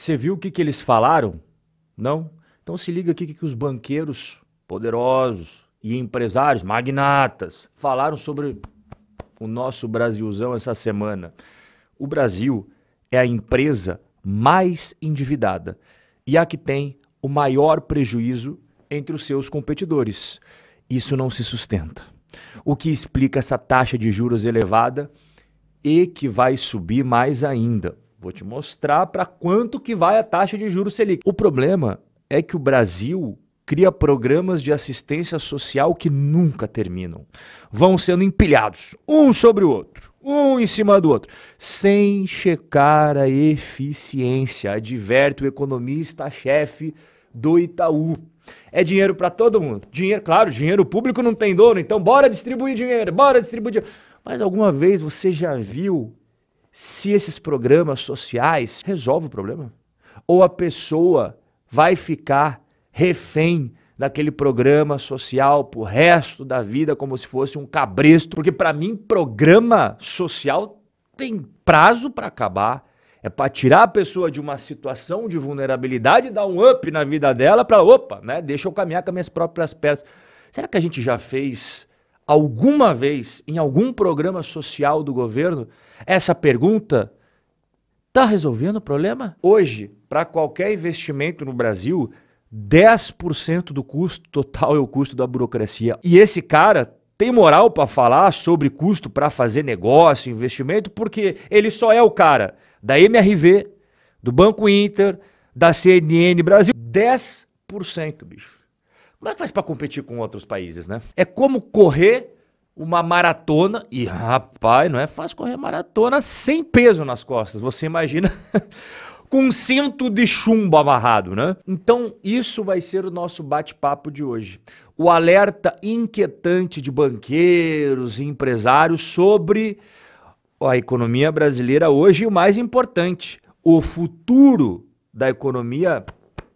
Você viu o que, que eles falaram? Não? Então se liga aqui que, que os banqueiros poderosos e empresários, magnatas, falaram sobre o nosso Brasilzão essa semana. O Brasil é a empresa mais endividada e a que tem o maior prejuízo entre os seus competidores. Isso não se sustenta. O que explica essa taxa de juros elevada e que vai subir mais ainda. Vou te mostrar para quanto que vai a taxa de juros Selic. O problema é que o Brasil cria programas de assistência social que nunca terminam. Vão sendo empilhados, um sobre o outro, um em cima do outro, sem checar a eficiência, adverte o economista-chefe do Itaú. É dinheiro para todo mundo. Dinheiro, claro, dinheiro público não tem dono, então bora distribuir dinheiro, bora distribuir dinheiro. Mas alguma vez você já viu se esses programas sociais resolvem o problema. Ou a pessoa vai ficar refém daquele programa social pro resto da vida como se fosse um cabresto, porque para mim programa social tem prazo para acabar. É para tirar a pessoa de uma situação de vulnerabilidade e dar um up na vida dela para, opa, né? Deixa eu caminhar com as minhas próprias pernas. Será que a gente já fez alguma vez em algum programa social do governo essa pergunta? Está resolvendo o problema? Hoje, para qualquer investimento no Brasil, 10% do custo total é o custo da burocracia. E esse cara tem moral para falar sobre custo para fazer negócio, investimento, porque ele só é o cara da MRV, do Banco Inter, da CNN Brasil. 10%, bicho. Como é que faz para competir com outros países, né? É como correr uma maratona. E rapaz, não é fácil correr maratona sem peso nas costas. Você imagina com um cinto de chumbo amarrado, né? Então, isso vai ser o nosso bate-papo de hoje. O alerta inquietante de banqueiros e empresários sobre a economia brasileira hoje e o mais importante, o futuro da economia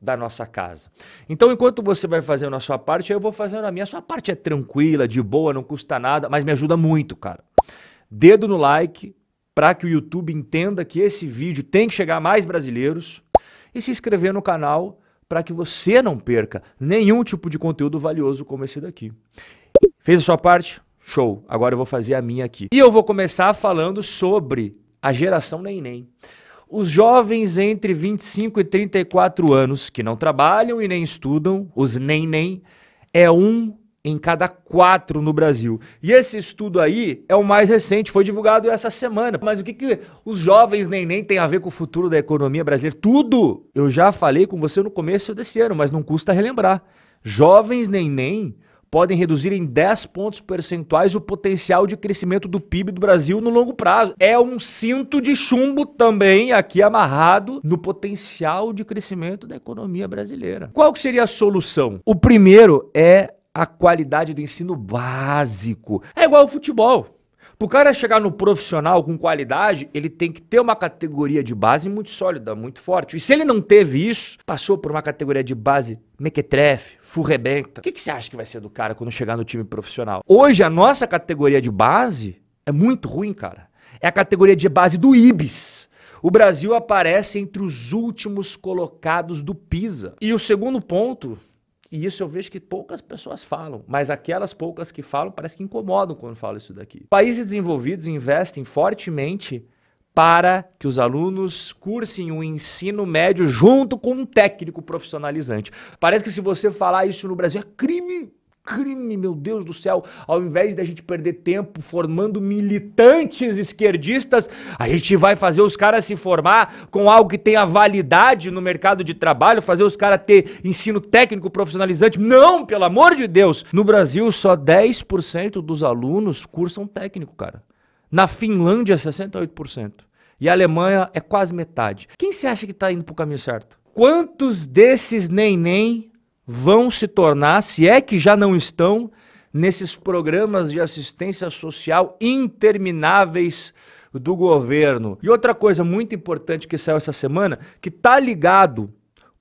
da nossa casa. Então, enquanto você vai fazendo a sua parte, eu vou fazendo a minha. A sua parte é tranquila, de boa, não custa nada, mas me ajuda muito, cara. Dedo no like para que o YouTube entenda que esse vídeo tem que chegar a mais brasileiros e se inscrever no canal para que você não perca nenhum tipo de conteúdo valioso como esse daqui. Fez a sua parte? Show. Agora eu vou fazer a minha aqui. E eu vou começar falando sobre a geração Neném. Os jovens entre 25 e 34 anos que não trabalham e nem estudam, os nem-nem, é um em cada quatro no Brasil. E esse estudo aí é o mais recente, foi divulgado essa semana. Mas o que, que os jovens nem-nem tem a ver com o futuro da economia brasileira? Tudo! Eu já falei com você no começo desse ano, mas não custa relembrar. Jovens nem-nem podem reduzir em 10 pontos percentuais o potencial de crescimento do PIB do Brasil no longo prazo. É um cinto de chumbo também aqui amarrado no potencial de crescimento da economia brasileira. Qual que seria a solução? O primeiro é a qualidade do ensino básico. É igual ao futebol. Para o cara chegar no profissional com qualidade, ele tem que ter uma categoria de base muito sólida, muito forte. E se ele não teve isso, passou por uma categoria de base mequetrefe, furrebenta. O que, que você acha que vai ser do cara quando chegar no time profissional? Hoje a nossa categoria de base é muito ruim, cara. É a categoria de base do IBIS. O Brasil aparece entre os últimos colocados do PISA. E o segundo ponto, e isso eu vejo que poucas pessoas falam, mas aquelas poucas que falam parece que incomodam quando falam isso daqui. Países desenvolvidos investem fortemente para que os alunos cursem o um ensino médio junto com um técnico profissionalizante. Parece que se você falar isso no Brasil é crime, crime, meu Deus do céu. Ao invés da gente perder tempo formando militantes esquerdistas, a gente vai fazer os caras se formar com algo que tenha validade no mercado de trabalho, fazer os caras ter ensino técnico profissionalizante. Não, pelo amor de Deus! No Brasil, só 10% dos alunos cursam técnico, cara. Na Finlândia, 68%. E a Alemanha é quase metade. Quem você acha que está indo para o caminho certo? Quantos desses neném vão se tornar, se é que já não estão, nesses programas de assistência social intermináveis do governo? E outra coisa muito importante que saiu essa semana, que está ligado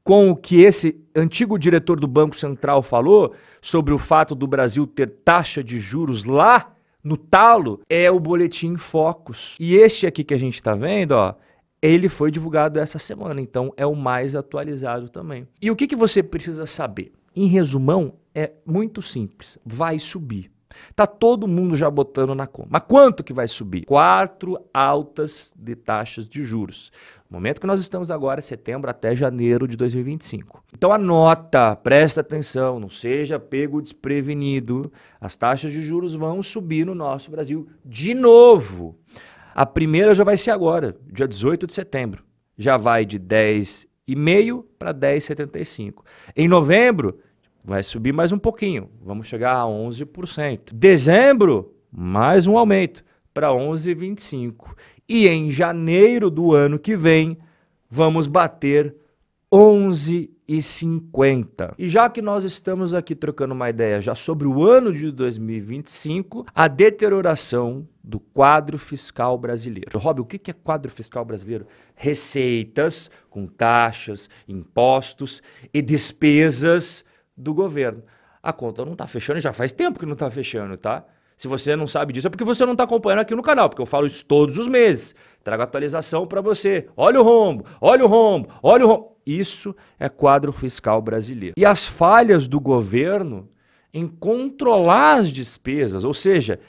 com o que esse antigo diretor do Banco Central falou sobre o fato do Brasil ter taxa de juros lá no talo é o boletim Focus. E este aqui que a gente está vendo, ó, ele foi divulgado essa semana, então é o mais atualizado também. E o que, que você precisa saber? Em resumão, é muito simples, vai subir. Tá todo mundo já botando na conta. Mas quanto que vai subir? Quatro altas de taxas de juros. No momento que nós estamos agora, setembro até janeiro de 2025. Então anota, presta atenção, não seja pego desprevenido. As taxas de juros vão subir no nosso Brasil de novo. A primeira já vai ser agora, dia 18 de setembro. Já vai de 10,5 para 10,75. Em novembro, vai subir mais um pouquinho, vamos chegar a 11%. Dezembro, mais um aumento para 11,25. E em janeiro do ano que vem, vamos bater 11,50. E já que nós estamos aqui trocando uma ideia já sobre o ano de 2025, a deterioração do quadro fiscal brasileiro. Rob, o que é quadro fiscal brasileiro? Receitas com taxas, impostos e despesas do governo. A conta não está fechando, já faz tempo que não está fechando, tá? Se você não sabe disso, é porque você não está acompanhando aqui no canal, porque eu falo isso todos os meses. Trago atualização para você. Olha o rombo, olha o rombo, olha o rombo. Isso é quadro fiscal brasileiro. E as falhas do governo em controlar as despesas, ou seja,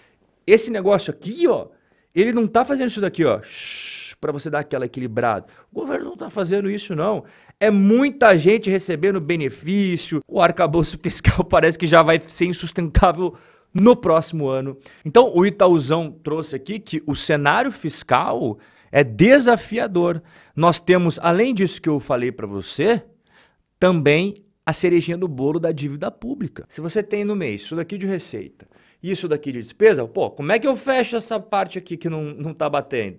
esse negócio aqui, ó, ele não está fazendo isso daqui, ó. Shhh para você dar aquela equilibrada. O governo não está fazendo isso, não. É muita gente recebendo benefício, o arcabouço fiscal parece que já vai ser insustentável no próximo ano. Então, o Itaúzão trouxe aqui que o cenário fiscal é desafiador. Nós temos, além disso que eu falei para você, também a cerejinha do bolo da dívida pública. Se você tem no mês isso daqui de receita e isso daqui de despesa, pô, como é que eu fecho essa parte aqui que não, não tá batendo?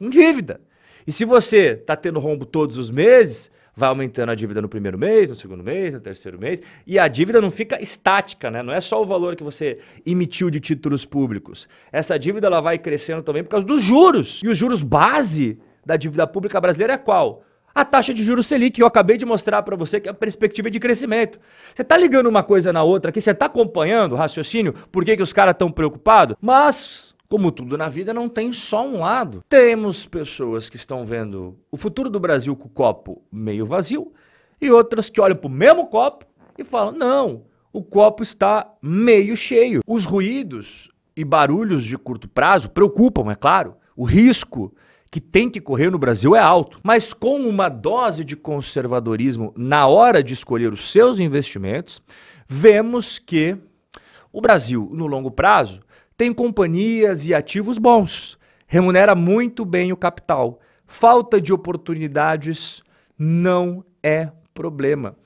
com dívida. E se você está tendo rombo todos os meses, vai aumentando a dívida no primeiro mês, no segundo mês, no terceiro mês, e a dívida não fica estática, né? Não é só o valor que você emitiu de títulos públicos. Essa dívida ela vai crescendo também por causa dos juros. E os juros base da dívida pública brasileira é qual? A taxa de juros Selic, que eu acabei de mostrar para você que é a perspectiva de crescimento. Você está ligando uma coisa na outra aqui, você está acompanhando o raciocínio, por que, que os caras estão preocupados? Mas como tudo na vida, não tem só um lado. Temos pessoas que estão vendo o futuro do Brasil com o copo meio vazio e outras que olham para o mesmo copo e falam: não, o copo está meio cheio. Os ruídos e barulhos de curto prazo preocupam, é claro. O risco que tem que correr no Brasil é alto. Mas com uma dose de conservadorismo na hora de escolher os seus investimentos, vemos que o Brasil, no longo prazo, tem companhias e ativos bons, remunera muito bem o capital. Falta de oportunidades não é problema.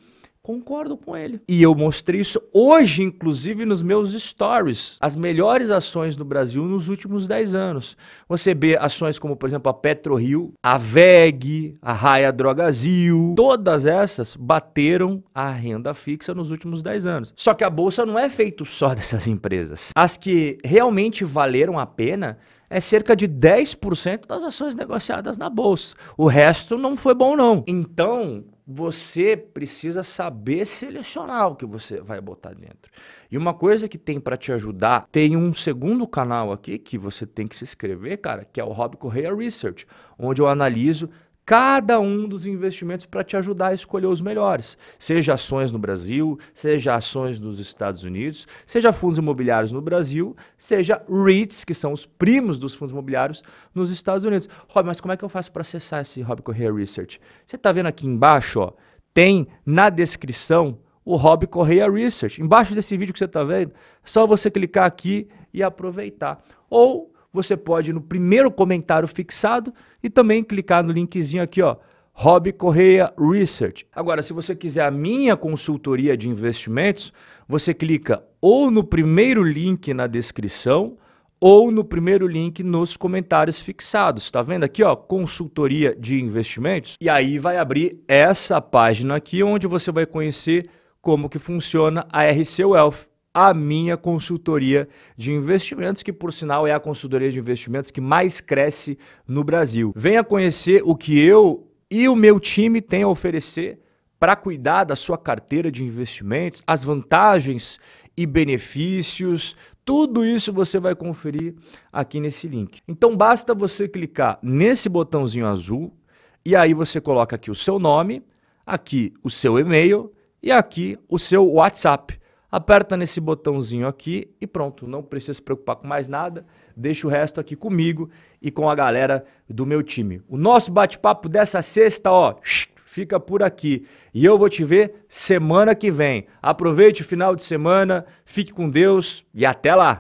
Concordo com ele. E eu mostrei isso hoje, inclusive, nos meus stories. As melhores ações do Brasil nos últimos 10 anos. Você vê ações como, por exemplo, a PetroRio, a VEG, a Raia Drogazil. Todas essas bateram a renda fixa nos últimos 10 anos. Só que a bolsa não é feito só dessas empresas. As que realmente valeram a pena é cerca de 10% das ações negociadas na bolsa. O resto não foi bom não. Então, você precisa saber selecionar o que você vai botar dentro. E uma coisa que tem para te ajudar, tem um segundo canal aqui que você tem que se inscrever, cara, que é o Rob Correia Research, onde eu analiso cada um dos investimentos para te ajudar a escolher os melhores, seja ações no Brasil, seja ações nos Estados Unidos, seja fundos imobiliários no Brasil, seja REITs, que são os primos dos fundos imobiliários nos Estados Unidos. Rob, mas como é que eu faço para acessar esse Rob Correia Research? Você está vendo aqui embaixo, ó, tem na descrição o Rob Correia Research. Embaixo desse vídeo que você está vendo, é só você clicar aqui e aproveitar. Ou você pode no primeiro comentário fixado e também clicar no linkzinho aqui, ó, Rob Correia Research. Agora, se você quiser a minha consultoria de investimentos, você clica ou no primeiro link na descrição ou no primeiro link nos comentários fixados. Tá vendo aqui, ó, consultoria de investimentos? E aí vai abrir essa página aqui onde você vai conhecer como que funciona a RC Wealth a minha consultoria de investimentos, que por sinal é a consultoria de investimentos que mais cresce no Brasil. Venha conhecer o que eu e o meu time tem a oferecer para cuidar da sua carteira de investimentos, as vantagens e benefícios, tudo isso você vai conferir aqui nesse link. Então basta você clicar nesse botãozinho azul e aí você coloca aqui o seu nome, aqui o seu e-mail e aqui o seu WhatsApp aperta nesse botãozinho aqui e pronto, não precisa se preocupar com mais nada, deixa o resto aqui comigo e com a galera do meu time. O nosso bate-papo dessa sexta, ó, fica por aqui. E eu vou te ver semana que vem. Aproveite o final de semana, fique com Deus e até lá!